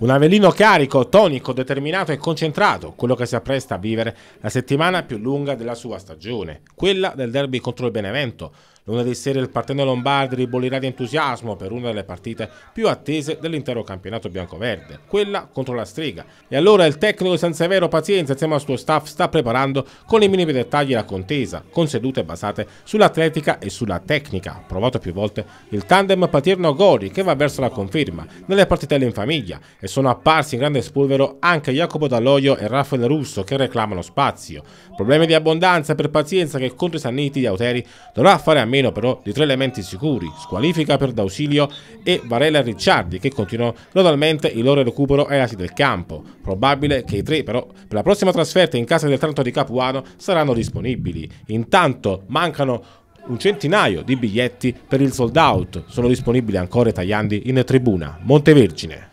Un Avellino carico, tonico, determinato e concentrato, quello che si appresta a vivere la settimana più lunga della sua stagione, quella del derby contro il Benevento. Lunedì sera il Parteno Lombardi ribollirà di entusiasmo per una delle partite più attese dell'intero campionato bianco-verde, quella contro la Strega. E allora il tecnico San Severo Pazienza insieme al suo staff sta preparando con i minimi dettagli la contesa, con sedute basate sull'atletica e sulla tecnica. Provato più volte il tandem Paterno Gori che va verso la conferma nelle partitelle in famiglia e sono apparsi in grande spolvero anche Jacopo Dall'Oio e Raffaele Russo che reclamano spazio. Problemi di abbondanza per pazienza che contro i Sanniti di Auteri dovrà fare a meno però di tre elementi sicuri, squalifica per D'Ausilio e Varela Ricciardi che continuano totalmente il loro recupero ai lati del campo. Probabile che i tre però per la prossima trasferta in casa del Taranto di Capuano saranno disponibili. Intanto mancano un centinaio di biglietti per il sold out. Sono disponibili ancora tagliandi in tribuna. Montevergine.